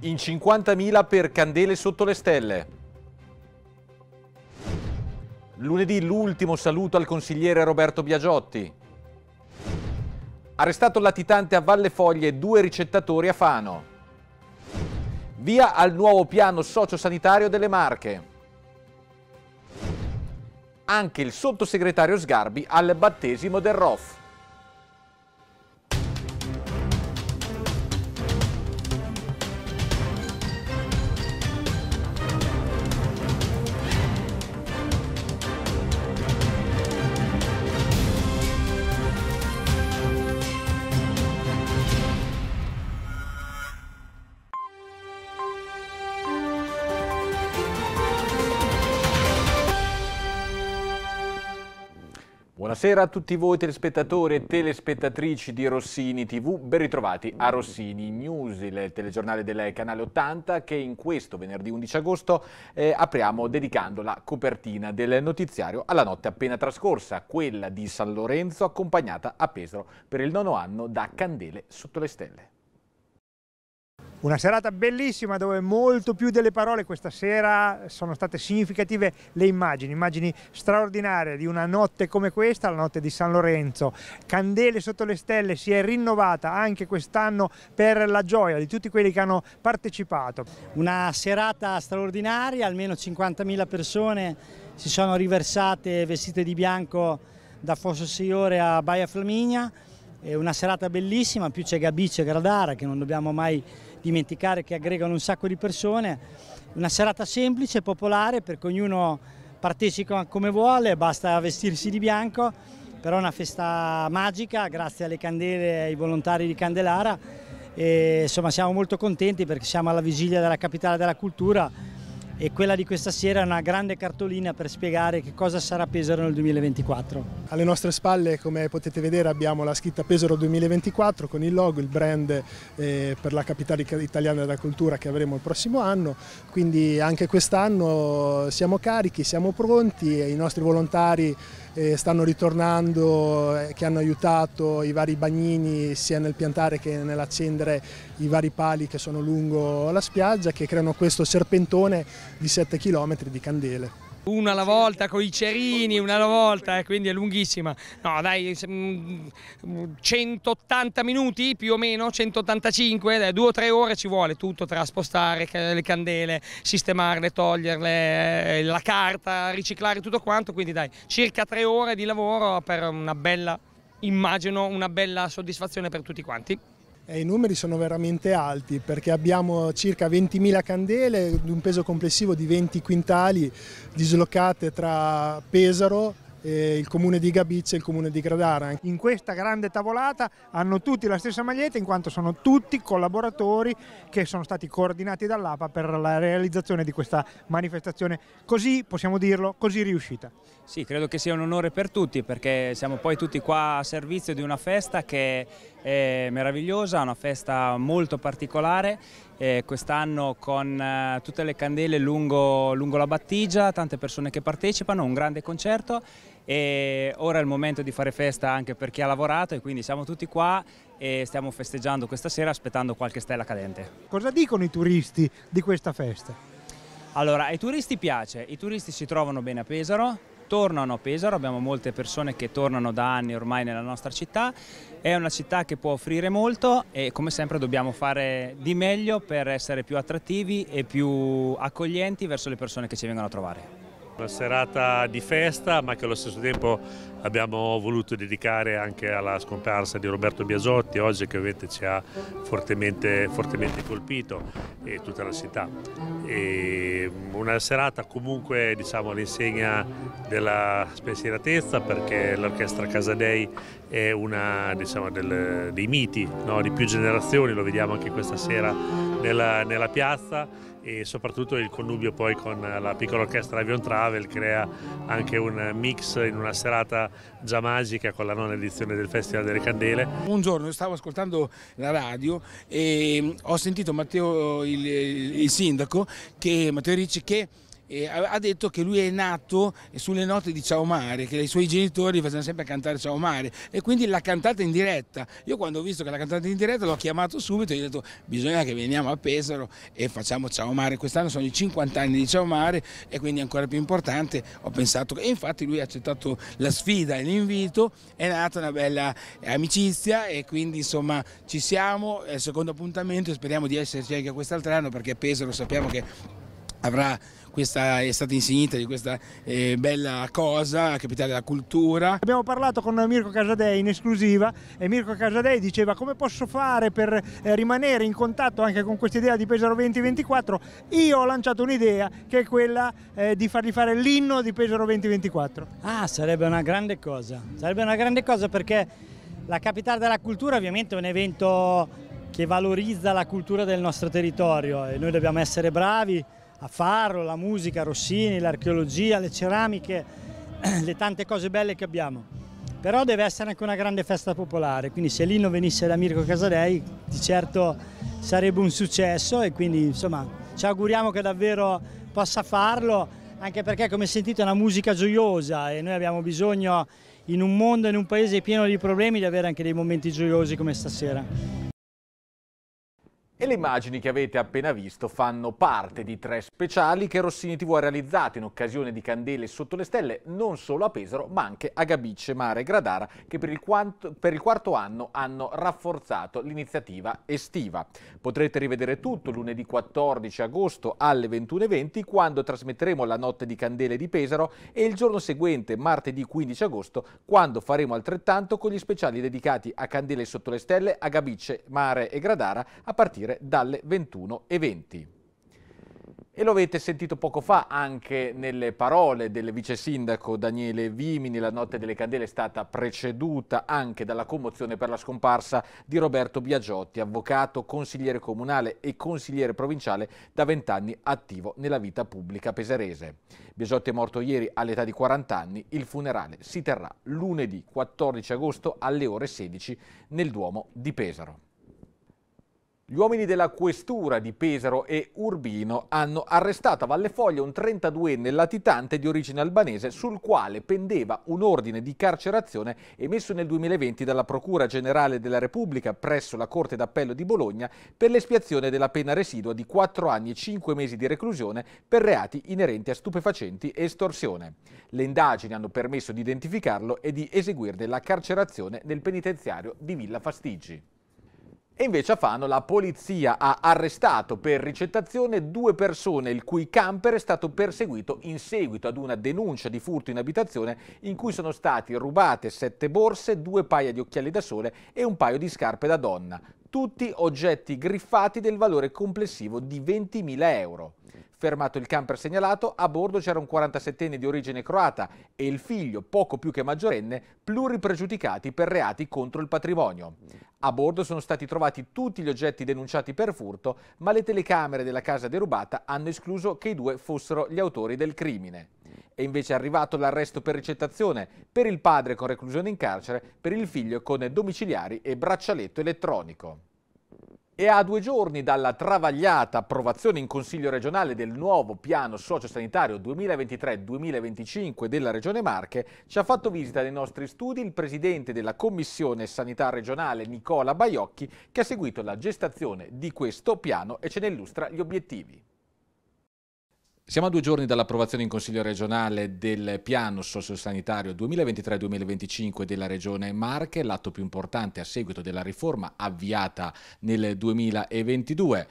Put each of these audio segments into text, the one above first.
in 50.000 per Candele sotto le stelle. Lunedì l'ultimo saluto al consigliere Roberto Biagiotti. Arrestato latitante a Valle Foglie e due ricettatori a Fano. Via al nuovo piano sociosanitario delle Marche. Anche il sottosegretario Sgarbi al battesimo del ROF. Buonasera a tutti voi telespettatori e telespettatrici di Rossini TV, ben ritrovati a Rossini News, il telegiornale del canale 80 che in questo venerdì 11 agosto eh, apriamo dedicando la copertina del notiziario alla notte appena trascorsa, quella di San Lorenzo accompagnata a Pesaro per il nono anno da Candele sotto le stelle. Una serata bellissima dove molto più delle parole questa sera sono state significative le immagini, immagini straordinarie di una notte come questa, la notte di San Lorenzo. Candele sotto le stelle si è rinnovata anche quest'anno per la gioia di tutti quelli che hanno partecipato. Una serata straordinaria, almeno 50.000 persone si sono riversate vestite di bianco da Fosso Signore a Baia Flaminia. È una serata bellissima, più c'è Gabice e Gradara che non dobbiamo mai dimenticare che aggregano un sacco di persone. Una serata semplice, popolare, perché ognuno partecipa come vuole, basta vestirsi di bianco, però è una festa magica grazie alle candele e ai volontari di Candelara. E, insomma siamo molto contenti perché siamo alla vigilia della capitale della cultura e quella di questa sera è una grande cartolina per spiegare che cosa sarà Pesaro nel 2024. Alle nostre spalle, come potete vedere, abbiamo la scritta Pesaro 2024 con il logo, il brand eh, per la capitale italiana della cultura che avremo il prossimo anno, quindi anche quest'anno siamo carichi, siamo pronti e i nostri volontari stanno ritornando, eh, che hanno aiutato i vari bagnini sia nel piantare che nell'accendere i vari pali che sono lungo la spiaggia, che creano questo serpentone di 7 km di candele. Una alla volta con i cerini, una alla volta, eh, quindi è lunghissima. No dai, 180 mm, minuti più o meno, 185, dai, due o tre ore ci vuole tutto tra spostare le candele, sistemarle, toglierle, eh, la carta, riciclare tutto quanto, quindi dai, circa tre ore di lavoro per una bella, immagino, una bella soddisfazione per tutti quanti. I numeri sono veramente alti perché abbiamo circa 20.000 candele di un peso complessivo di 20 quintali dislocate tra Pesaro, il comune di Gabizia e il comune di Gradara. In questa grande tavolata hanno tutti la stessa maglietta in quanto sono tutti collaboratori che sono stati coordinati dall'APA per la realizzazione di questa manifestazione, così possiamo dirlo, così riuscita. Sì, credo che sia un onore per tutti perché siamo poi tutti qua a servizio di una festa che è meravigliosa, una festa molto particolare, eh, quest'anno con eh, tutte le candele lungo, lungo, la battigia, tante persone che partecipano, un grande concerto e ora è il momento di fare festa anche per chi ha lavorato e quindi siamo tutti qua e stiamo festeggiando questa sera aspettando qualche stella cadente. Cosa dicono i turisti di questa festa? Allora, ai turisti piace, i turisti si trovano bene a Pesaro, tornano a Pesaro, abbiamo molte persone che tornano da anni ormai nella nostra città, è una città che può offrire molto e come sempre dobbiamo fare di meglio per essere più attrattivi e più accoglienti verso le persone che ci vengono a trovare. Una serata di festa ma che allo stesso tempo Abbiamo voluto dedicare anche alla scomparsa di Roberto Biasotti oggi che ovviamente ci ha fortemente, fortemente colpito e tutta la città. E mm, una serata comunque diciamo, all'insegna della spensieratezza perché l'orchestra Casadei è una diciamo, del, dei miti no? di più generazioni, lo vediamo anche questa sera nella, nella piazza e soprattutto il connubio poi con la piccola orchestra Avion Travel crea anche un mix in una serata già magica con la nona edizione del Festival delle Candele. Un giorno stavo ascoltando la radio e mm, ho sentito Matteo, il, il sindaco, che, Matteo Ricci che e ha detto che lui è nato sulle note di Ciao Mare, che i suoi genitori facevano sempre cantare Ciao Mare e quindi l'ha cantata in diretta. Io quando ho visto che l'ha cantata in diretta l'ho chiamato subito e gli ho detto bisogna che veniamo a Pesaro e facciamo Ciao Mare. Quest'anno sono i 50 anni di Ciao Mare e quindi è ancora più importante. Ho pensato che e infatti lui ha accettato la sfida e l'invito, è nata una bella amicizia e quindi insomma ci siamo, è il secondo appuntamento e speriamo di esserci anche quest'altro anno perché Pesaro sappiamo che avrà questa, è stata insignita di questa eh, bella cosa, capitale della cultura. Abbiamo parlato con Mirko Casadei in esclusiva e Mirko Casadei diceva come posso fare per eh, rimanere in contatto anche con questa idea di Pesaro 2024. Io ho lanciato un'idea che è quella eh, di fargli fare l'inno di Pesaro 2024. Ah, sarebbe una grande cosa, sarebbe una grande cosa perché la capitale della cultura ovviamente è un evento che valorizza la cultura del nostro territorio e noi dobbiamo essere bravi a farlo, la musica, Rossini, l'archeologia, le ceramiche, le tante cose belle che abbiamo. Però deve essere anche una grande festa popolare, quindi se Lino venisse da Mirko Casadei di certo sarebbe un successo e quindi insomma ci auguriamo che davvero possa farlo, anche perché come sentite è una musica gioiosa e noi abbiamo bisogno in un mondo, in un paese pieno di problemi, di avere anche dei momenti gioiosi come stasera. E le immagini che avete appena visto fanno parte di tre speciali che Rossini TV ha realizzato in occasione di Candele sotto le stelle non solo a Pesaro ma anche a Gabice, Mare e Gradara che per il, quanto, per il quarto anno hanno rafforzato l'iniziativa estiva. Potrete rivedere tutto lunedì 14 agosto alle 21.20 quando trasmetteremo la notte di Candele di Pesaro e il giorno seguente martedì 15 agosto quando faremo altrettanto con gli speciali dedicati a Candele sotto le stelle, a Gabice, Mare e Gradara a partire partire dalle 21.20. E lo avete sentito poco fa anche nelle parole del vice sindaco Daniele Vimini. La notte delle candele è stata preceduta anche dalla commozione per la scomparsa di Roberto Biagiotti, avvocato, consigliere comunale e consigliere provinciale da vent'anni attivo nella vita pubblica pesarese. Biagiotti è morto ieri all'età di 40 anni. Il funerale si terrà lunedì 14 agosto alle ore 16 nel Duomo di Pesaro. Gli uomini della questura di Pesaro e Urbino hanno arrestato a Vallefoglia un 32enne latitante di origine albanese sul quale pendeva un ordine di carcerazione emesso nel 2020 dalla Procura Generale della Repubblica presso la Corte d'Appello di Bologna per l'espiazione della pena residua di 4 anni e 5 mesi di reclusione per reati inerenti a stupefacenti e estorsione. Le indagini hanno permesso di identificarlo e di eseguirne la carcerazione nel penitenziario di Villa Fastigi. E invece a Fano la polizia ha arrestato per ricettazione due persone il cui camper è stato perseguito in seguito ad una denuncia di furto in abitazione in cui sono stati rubate sette borse, due paia di occhiali da sole e un paio di scarpe da donna. Tutti oggetti griffati del valore complessivo di 20.000 euro. Fermato il camper segnalato, a bordo c'era un 47enne di origine croata e il figlio, poco più che maggiorenne, pluripregiudicati per reati contro il patrimonio. A bordo sono stati trovati tutti gli oggetti denunciati per furto, ma le telecamere della casa derubata hanno escluso che i due fossero gli autori del crimine. È invece arrivato l'arresto per ricettazione, per il padre con reclusione in carcere, per il figlio con domiciliari e braccialetto elettronico. E a due giorni dalla travagliata approvazione in Consiglio regionale del nuovo piano sociosanitario 2023-2025 della Regione Marche, ci ha fatto visita nei nostri studi il presidente della Commissione Sanità regionale Nicola Baiocchi, che ha seguito la gestazione di questo piano e ce ne illustra gli obiettivi. Siamo a due giorni dall'approvazione in Consiglio regionale del piano sociosanitario 2023-2025 della Regione Marche, l'atto più importante a seguito della riforma avviata nel 2022.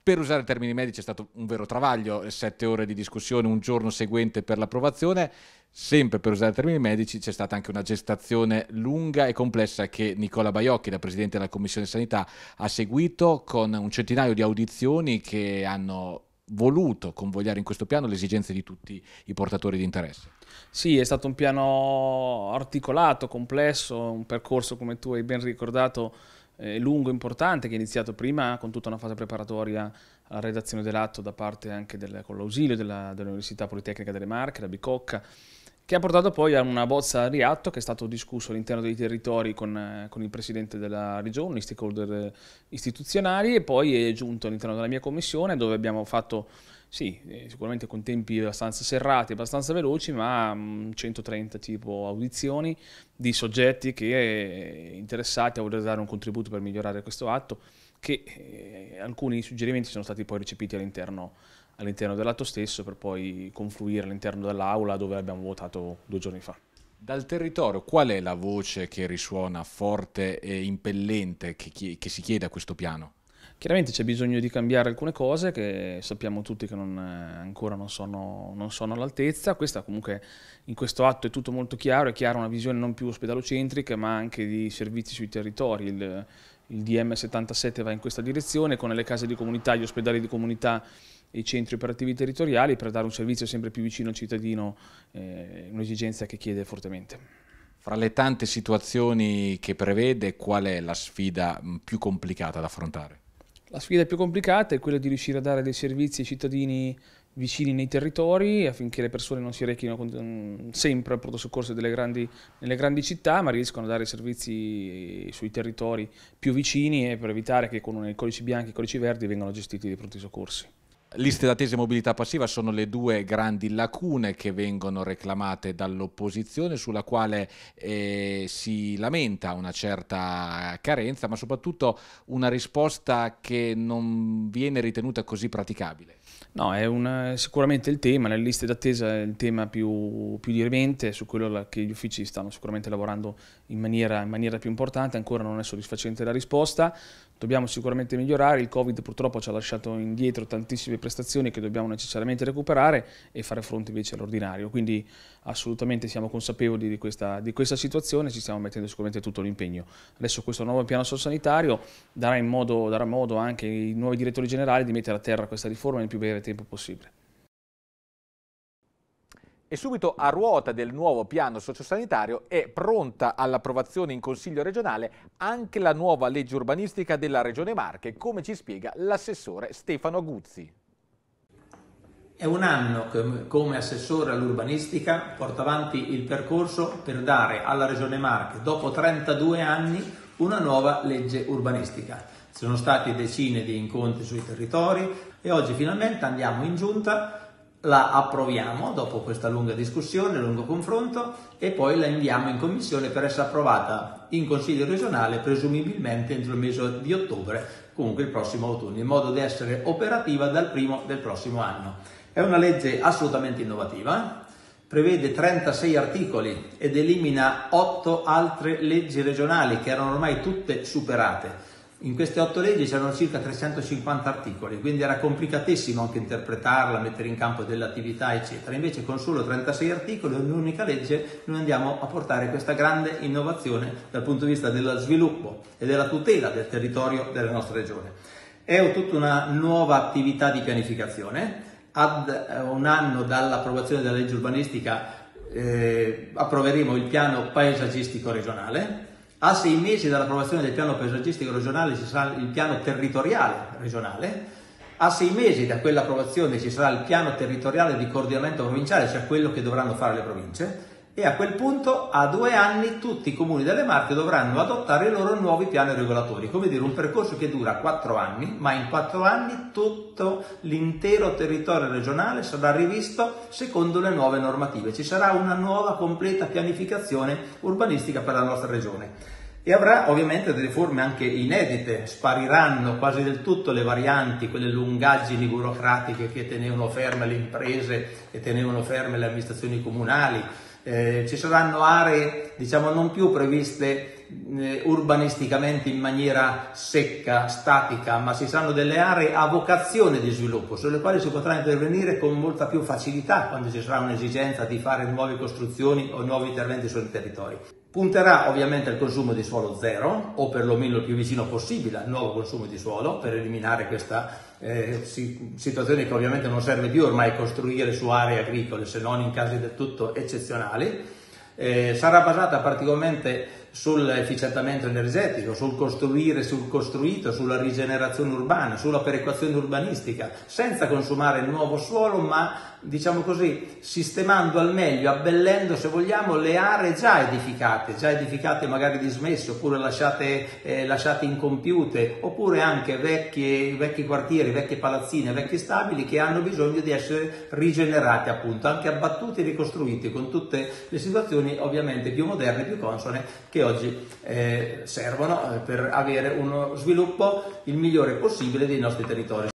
Per usare termini medici è stato un vero travaglio, sette ore di discussione, un giorno seguente per l'approvazione. Sempre per usare termini medici c'è stata anche una gestazione lunga e complessa che Nicola Baiocchi, da Presidente della Commissione Sanità, ha seguito con un centinaio di audizioni che hanno voluto convogliare in questo piano le esigenze di tutti i portatori di interesse. Sì, è stato un piano articolato, complesso, un percorso come tu hai ben ricordato eh, lungo e importante che è iniziato prima con tutta una fase preparatoria alla redazione dell'atto da parte anche del, con l'ausilio della, dell'Università Politecnica delle Marche, la Bicocca che ha portato poi a una bozza di atto che è stato discusso all'interno dei territori con, eh, con, il presidente della regione, i stakeholder eh, istituzionali e poi è giunto all'interno della mia commissione dove abbiamo fatto, sì, eh, sicuramente con tempi abbastanza serrati, abbastanza veloci, ma 130 mm, tipo audizioni di soggetti che interessati a voler dare un contributo per migliorare questo atto che alcuni suggerimenti sono stati poi recepiti all'interno all'interno dell'atto stesso per poi confluire all'interno dell'aula dove abbiamo votato due giorni fa. Dal territorio qual è la voce che risuona forte e impellente che, che si chiede a questo piano? Chiaramente c'è bisogno di cambiare alcune cose che sappiamo tutti che non, eh, ancora non sono, sono all'altezza. Questa comunque in questo atto è tutto molto chiaro, è chiara una visione non più ospedalocentrica ma anche di servizi sui territori. Il, il DM77 va in questa direzione, con le case di comunità, gli ospedali di comunità e i centri operativi territoriali per dare un servizio sempre più vicino al cittadino, eh, un'esigenza che chiede fortemente. Fra le tante situazioni che prevede, qual è la sfida mm, più complicata da affrontare? La sfida più complicata è quella di riuscire a dare dei servizi ai cittadini vicini nei territori affinché le persone non si rechino mm, sempre al pronto soccorso grandi, nelle grandi città ma riescano a dare servizi sui territori più vicini e per evitare che con i codici bianchi e i codici verdi vengano gestiti dei pronti soccorsi. Liste d'attesa e mobilità passiva sono le due grandi lacune che vengono reclamate dall'opposizione sulla quale eh, si lamenta una certa carenza ma soprattutto una risposta che non viene ritenuta così praticabile. No, è una, sicuramente il tema, le liste d'attesa è il tema più, più dirimente, su quello che gli uffici stanno sicuramente lavorando in maniera, in maniera più importante, ancora non è soddisfacente la risposta, dobbiamo sicuramente migliorare, il Covid purtroppo ci ha lasciato indietro tantissime prestazioni che dobbiamo necessariamente recuperare e fare fronte invece all'ordinario, quindi assolutamente siamo consapevoli di questa, di questa situazione e ci stiamo mettendo sicuramente tutto l'impegno. Adesso questo nuovo piano sanitario darà, darà modo anche ai nuovi direttori generali di mettere a terra questa riforma nel più breve tempo possibile e subito a ruota del nuovo piano sociosanitario è pronta all'approvazione in Consiglio regionale anche la nuova legge urbanistica della Regione Marche, come ci spiega l'assessore Stefano Guzzi. È un anno che come assessore all'urbanistica porto avanti il percorso per dare alla Regione Marche, dopo 32 anni, una nuova legge urbanistica. Ci sono stati decine di incontri sui territori e oggi finalmente andiamo in giunta la approviamo dopo questa lunga discussione, lungo confronto e poi la inviamo in commissione per essere approvata in consiglio regionale presumibilmente entro il mese di ottobre, comunque il prossimo autunno, in modo da essere operativa dal primo del prossimo anno. È una legge assolutamente innovativa, prevede 36 articoli ed elimina 8 altre leggi regionali che erano ormai tutte superate in queste otto leggi c'erano circa 350 articoli, quindi era complicatissimo anche interpretarla, mettere in campo delle attività, eccetera. Invece con solo 36 articoli, un'unica legge, noi andiamo a portare questa grande innovazione dal punto di vista dello sviluppo e della tutela del territorio della nostra regione. È tutta una nuova attività di pianificazione. Ad eh, un anno dall'approvazione della legge urbanistica eh, approveremo il piano paesaggistico regionale a sei mesi dall'approvazione del piano paesaggistico regionale ci sarà il piano territoriale regionale, a sei mesi da quell'approvazione ci sarà il piano territoriale di coordinamento provinciale, cioè quello che dovranno fare le province, e a quel punto a due anni tutti i comuni delle Marche dovranno adottare i loro nuovi piani regolatori, come dire un percorso che dura quattro anni, ma in quattro anni tutto l'intero territorio regionale sarà rivisto secondo le nuove normative, ci sarà una nuova completa pianificazione urbanistica per la nostra regione e avrà ovviamente delle forme anche inedite, spariranno quasi del tutto le varianti, quelle lungaggini burocratiche che tenevano ferme le imprese, e tenevano ferme le amministrazioni comunali, eh, ci saranno aree diciamo non più previste eh, urbanisticamente in maniera secca, statica, ma ci saranno delle aree a vocazione di sviluppo sulle quali si potrà intervenire con molta più facilità quando ci sarà un'esigenza di fare nuove costruzioni o nuovi interventi sui territori. Punterà ovviamente al consumo di suolo zero o perlomeno il più vicino possibile al nuovo consumo di suolo per eliminare questa eh, situazione che ovviamente non serve più ormai costruire su aree agricole se non in casi del tutto eccezionali. Eh, sarà basata particolarmente sull'efficientamento energetico, sul costruire, sul costruito, sulla rigenerazione urbana, sulla perequazione urbanistica, senza consumare nuovo suolo ma diciamo così, sistemando al meglio, abbellendo se vogliamo le aree già edificate, già edificate magari dismesse oppure lasciate, eh, lasciate incompiute, oppure anche vecchie, vecchi quartieri, vecchie palazzine, vecchi stabili che hanno bisogno di essere rigenerate appunto, anche abbattuti e ricostruiti con tutte le situazioni ovviamente più moderne, più consone che oggi eh, servono eh, per avere uno sviluppo il migliore possibile dei nostri territori.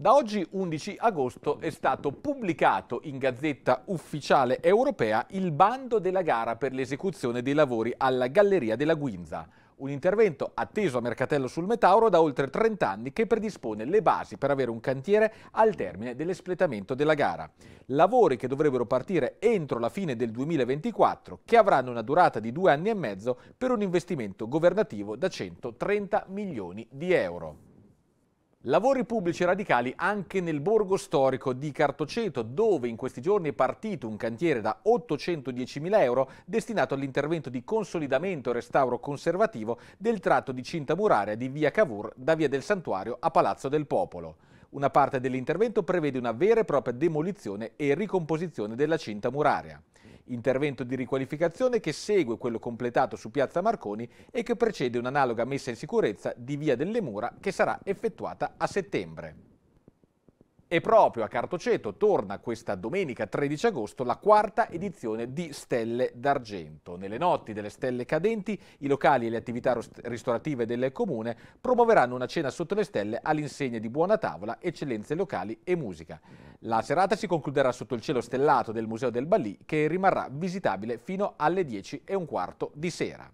Da oggi 11 agosto è stato pubblicato in Gazzetta Ufficiale Europea il bando della gara per l'esecuzione dei lavori alla Galleria della Guinza, un intervento atteso a Mercatello sul Metauro da oltre 30 anni che predispone le basi per avere un cantiere al termine dell'espletamento della gara. Lavori che dovrebbero partire entro la fine del 2024, che avranno una durata di due anni e mezzo per un investimento governativo da 130 milioni di euro. Lavori pubblici radicali anche nel borgo storico di Cartoceto, dove in questi giorni è partito un cantiere da 810.000 euro destinato all'intervento di consolidamento e restauro conservativo del tratto di cinta muraria di via Cavour da via del Santuario a Palazzo del Popolo. Una parte dell'intervento prevede una vera e propria demolizione e ricomposizione della cinta muraria intervento di riqualificazione che segue quello completato su Piazza Marconi e che precede un'analoga messa in sicurezza di Via delle Mura che sarà effettuata a settembre. E proprio a Cartoceto torna questa domenica 13 agosto la quarta edizione di Stelle d'Argento. Nelle notti delle stelle cadenti i locali e le attività ristorative del comune promuoveranno una cena sotto le stelle all'insegna di buona tavola, eccellenze locali e musica. La serata si concluderà sotto il cielo stellato del Museo del Ballì che rimarrà visitabile fino alle 10 e un quarto di sera.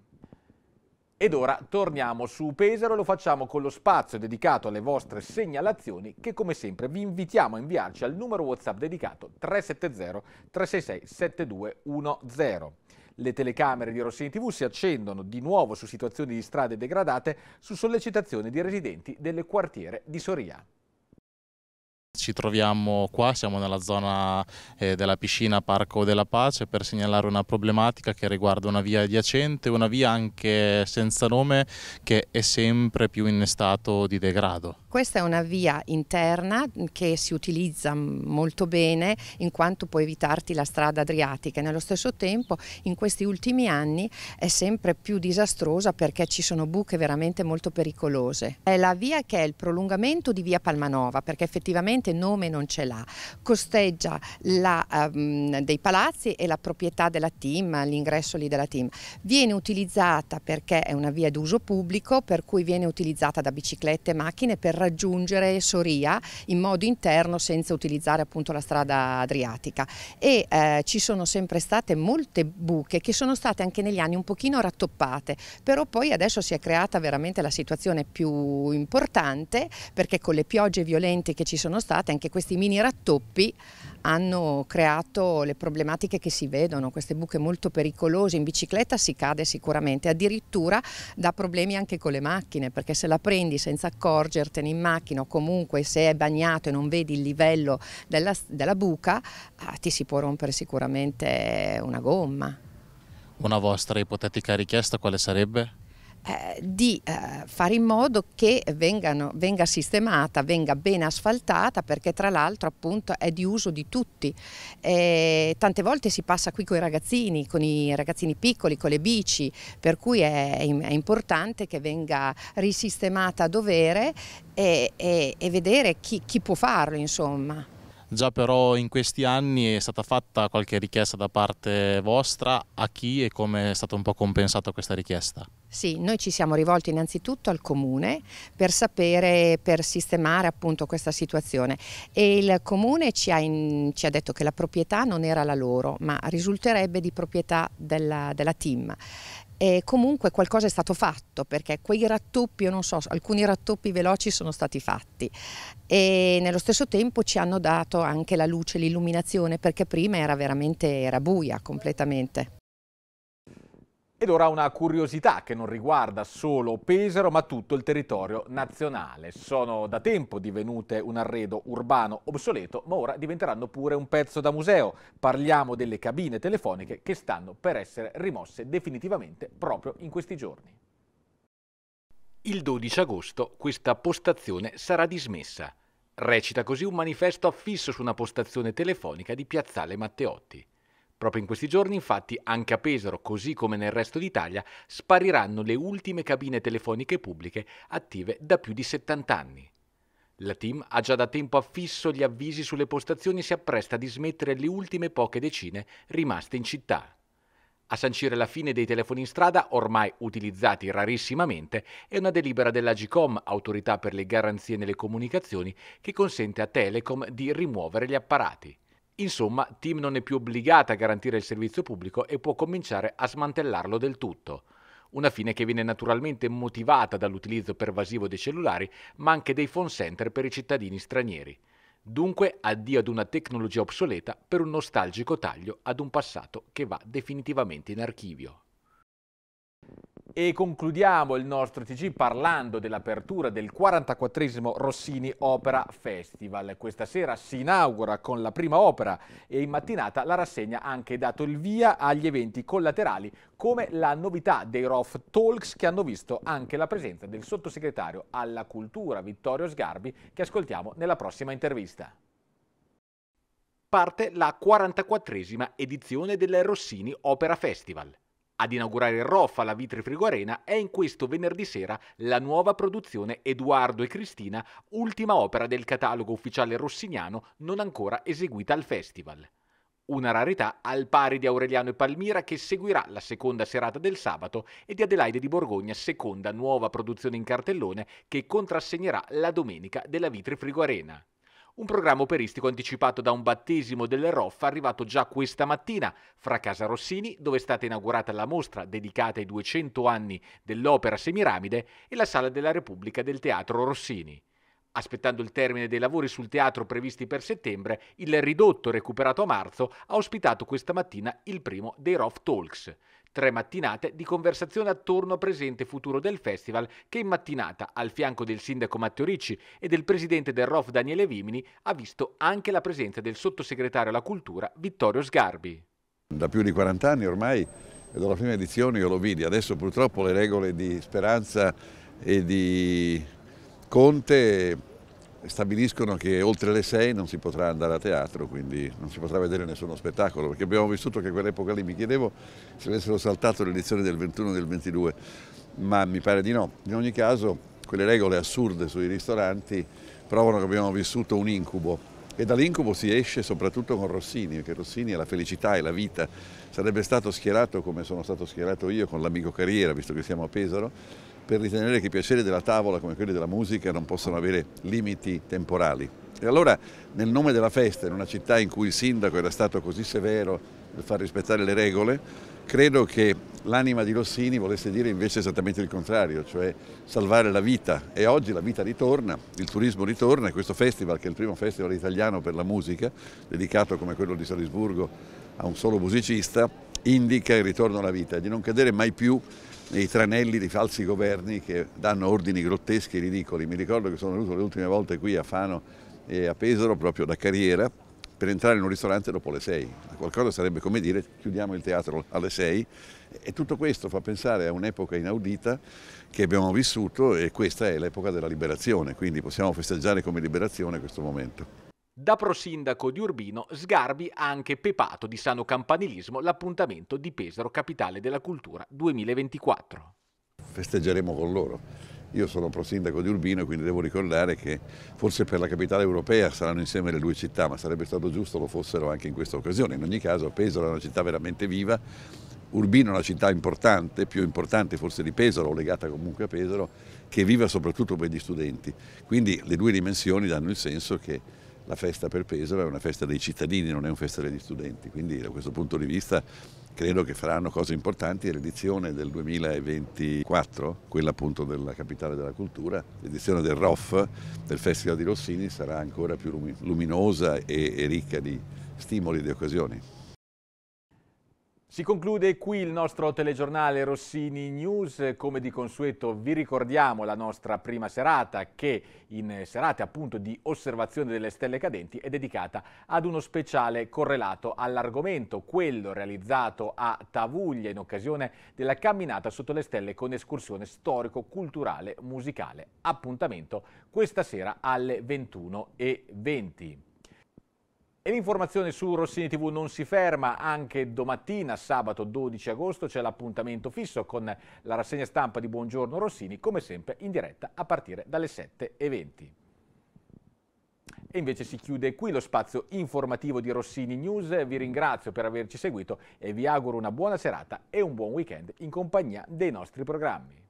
Ed ora torniamo su Pesaro e lo facciamo con lo spazio dedicato alle vostre segnalazioni che come sempre vi invitiamo a inviarci al numero WhatsApp dedicato 370 366 7210. Le telecamere di Rossini TV si accendono di nuovo su situazioni di strade degradate su sollecitazione di residenti delle quartiere di Soria. Ci troviamo qua, siamo nella zona eh, della piscina Parco della Pace per segnalare una problematica che riguarda una via adiacente, una via anche senza nome che è sempre più in stato di degrado. Questa è una via interna che si utilizza molto bene in quanto può evitarti la strada adriatica e nello stesso tempo in questi ultimi anni è sempre più disastrosa perché ci sono buche veramente molto pericolose. È la via che è il prolungamento di via Palmanova perché effettivamente veramente nome non ce l'ha, costeggia la, um, dei palazzi e la proprietà della team, l'ingresso lì della team. Viene utilizzata perché è una via d'uso pubblico, per cui viene utilizzata da biciclette e macchine per raggiungere Soria in modo interno senza utilizzare appunto la strada adriatica e eh, ci sono sempre state molte buche che sono state anche negli anni un pochino rattoppate, però poi adesso si è creata veramente la situazione più importante perché con le piogge violente che ci sono state passate, anche questi mini rattoppi hanno creato le problematiche che si vedono, queste buche molto pericolose, in bicicletta si cade sicuramente, addirittura dà problemi anche con le macchine, perché se la prendi senza accorgertene in macchina o comunque se è bagnato e non vedi il livello della, della buca, ah, ti si può rompere sicuramente una gomma. Una vostra ipotetica richiesta quale sarebbe? Eh, di eh, fare in modo che vengano, venga sistemata, venga ben asfaltata perché tra l'altro appunto è di uso di tutti. Eh, tante volte si passa qui con i ragazzini, con i ragazzini piccoli, con le bici, per cui è, è importante che venga risistemata a dovere e, e, e vedere chi, chi può farlo insomma. Già però in questi anni è stata fatta qualche richiesta da parte vostra, a chi e come è stata un po' compensata questa richiesta? Sì, noi ci siamo rivolti innanzitutto al comune per sapere, per sistemare appunto questa situazione e il comune ci ha, in, ci ha detto che la proprietà non era la loro ma risulterebbe di proprietà della, della team e comunque qualcosa è stato fatto perché quei rattoppi, io non so, alcuni rattoppi veloci sono stati fatti e nello stesso tempo ci hanno dato anche la luce, l'illuminazione perché prima era veramente era buia completamente. Ed ora una curiosità che non riguarda solo Pesaro ma tutto il territorio nazionale. Sono da tempo divenute un arredo urbano obsoleto ma ora diventeranno pure un pezzo da museo. Parliamo delle cabine telefoniche che stanno per essere rimosse definitivamente proprio in questi giorni. Il 12 agosto questa postazione sarà dismessa. Recita così un manifesto affisso su una postazione telefonica di Piazzale Matteotti. Proprio in questi giorni, infatti, anche a Pesaro, così come nel resto d'Italia, spariranno le ultime cabine telefoniche pubbliche attive da più di 70 anni. La team ha già da tempo affisso gli avvisi sulle postazioni e si appresta a dismettere le ultime poche decine rimaste in città. A sancire la fine dei telefoni in strada, ormai utilizzati rarissimamente, è una delibera dell'Agicom, autorità per le garanzie nelle comunicazioni, che consente a Telecom di rimuovere gli apparati. Insomma, TIM non è più obbligata a garantire il servizio pubblico e può cominciare a smantellarlo del tutto. Una fine che viene naturalmente motivata dall'utilizzo pervasivo dei cellulari, ma anche dei phone center per i cittadini stranieri. Dunque, addio ad una tecnologia obsoleta per un nostalgico taglio ad un passato che va definitivamente in archivio. E concludiamo il nostro TG parlando dell'apertura del 44 Rossini Opera Festival. Questa sera si inaugura con la prima opera e in mattinata la rassegna ha anche dato il via agli eventi collaterali come la novità dei ROF Talks che hanno visto anche la presenza del sottosegretario alla cultura Vittorio Sgarbi che ascoltiamo nella prossima intervista parte la 44esima edizione del Rossini Opera Festival. Ad inaugurare il ROF alla Vitri Frigo è in questo venerdì sera la nuova produzione Edoardo e Cristina, ultima opera del catalogo ufficiale rossiniano non ancora eseguita al festival. Una rarità al pari di Aureliano e Palmira che seguirà la seconda serata del sabato e di Adelaide di Borgogna, seconda nuova produzione in cartellone che contrassegnerà la domenica della Vitri Frigo un programma operistico anticipato da un battesimo del Roffa arrivato già questa mattina fra Casa Rossini, dove è stata inaugurata la mostra dedicata ai 200 anni dell'opera Semiramide, e la Sala della Repubblica del Teatro Rossini. Aspettando il termine dei lavori sul teatro previsti per settembre, il ridotto recuperato a marzo ha ospitato questa mattina il primo dei Rof Talks. Tre mattinate di conversazione attorno a presente e futuro del festival che in mattinata, al fianco del sindaco Matteo Ricci e del presidente del ROF Daniele Vimini, ha visto anche la presenza del sottosegretario alla cultura Vittorio Sgarbi. Da più di 40 anni ormai, dalla prima edizione io lo vidi, adesso purtroppo le regole di Speranza e di Conte stabiliscono che oltre le 6 non si potrà andare a teatro, quindi non si potrà vedere nessuno spettacolo, perché abbiamo vissuto che quell'epoca lì mi chiedevo se avessero saltato le edizioni del 21 e del 22, ma mi pare di no. In ogni caso quelle regole assurde sui ristoranti provano che abbiamo vissuto un incubo e dall'incubo si esce soprattutto con Rossini, perché Rossini è la felicità e la vita. Sarebbe stato schierato come sono stato schierato io con l'amico Carriera, visto che siamo a Pesaro, per ritenere che i piaceri della tavola come quelli della musica non possono avere limiti temporali. E allora nel nome della festa, in una città in cui il sindaco era stato così severo nel far rispettare le regole, credo che l'anima di Rossini volesse dire invece esattamente il contrario, cioè salvare la vita. E oggi la vita ritorna, il turismo ritorna e questo festival, che è il primo festival italiano per la musica, dedicato come quello di Salisburgo a un solo musicista, indica il ritorno alla vita, di non cadere mai più nei tranelli di falsi governi che danno ordini grotteschi e ridicoli. Mi ricordo che sono venuto le ultime volte qui a Fano e a Pesaro proprio da carriera per entrare in un ristorante dopo le 6. Qualcosa sarebbe come dire chiudiamo il teatro alle 6 e tutto questo fa pensare a un'epoca inaudita che abbiamo vissuto e questa è l'epoca della liberazione, quindi possiamo festeggiare come liberazione questo momento. Da prosindaco di Urbino, Sgarbi ha anche pepato di sano campanilismo l'appuntamento di Pesaro Capitale della Cultura 2024. Festeggeremo con loro. Io sono prosindaco di Urbino e quindi devo ricordare che forse per la capitale europea saranno insieme le due città, ma sarebbe stato giusto lo fossero anche in questa occasione. In ogni caso Pesaro è una città veramente viva, Urbino è una città importante, più importante forse di Pesaro, legata comunque a Pesaro, che è viva soprattutto per gli studenti. Quindi le due dimensioni danno il senso che la festa per Pesaro è una festa dei cittadini, non è una festa degli studenti, quindi da questo punto di vista credo che faranno cose importanti l'edizione del 2024, quella appunto della capitale della cultura, l'edizione del ROF, del Festival di Rossini, sarà ancora più luminosa e, e ricca di stimoli e di occasioni. Si conclude qui il nostro telegiornale Rossini News, come di consueto vi ricordiamo la nostra prima serata che in serate appunto di osservazione delle stelle cadenti è dedicata ad uno speciale correlato all'argomento, quello realizzato a Tavuglia in occasione della camminata sotto le stelle con escursione storico-culturale musicale. Appuntamento questa sera alle 21.20. E l'informazione su Rossini TV non si ferma, anche domattina, sabato 12 agosto, c'è l'appuntamento fisso con la rassegna stampa di Buongiorno Rossini, come sempre in diretta a partire dalle 7.20. E invece si chiude qui lo spazio informativo di Rossini News. Vi ringrazio per averci seguito e vi auguro una buona serata e un buon weekend in compagnia dei nostri programmi.